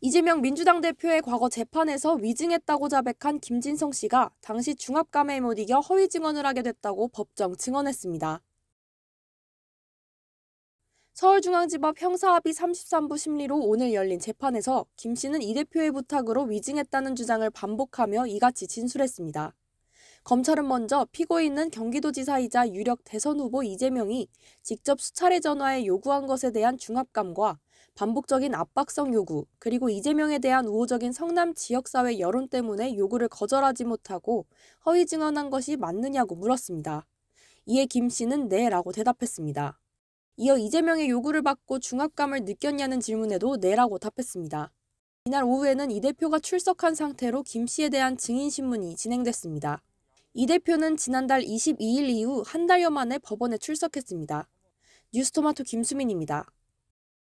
이재명 민주당 대표의 과거 재판에서 위증했다고 자백한 김진성 씨가 당시 중압감에 못 이겨 허위 증언을 하게 됐다고 법정 증언했습니다. 서울중앙지법 형사합의 33부 심리로 오늘 열린 재판에서 김 씨는 이 대표의 부탁으로 위증했다는 주장을 반복하며 이같이 진술했습니다. 검찰은 먼저 피고인은 경기도지사이자 유력 대선 후보 이재명이 직접 수차례 전화해 요구한 것에 대한 중압감과 반복적인 압박성 요구, 그리고 이재명에 대한 우호적인 성남 지역사회 여론 때문에 요구를 거절하지 못하고 허위 증언한 것이 맞느냐고 물었습니다. 이에 김 씨는 네 라고 대답했습니다. 이어 이재명의 요구를 받고 중압감을 느꼈냐는 질문에도 네라고 답했습니다. 이날 오후에는 이 대표가 출석한 상태로 김 씨에 대한 증인신문이 진행됐습니다. 이 대표는 지난달 22일 이후 한 달여 만에 법원에 출석했습니다. 뉴스토마토 김수민입니다.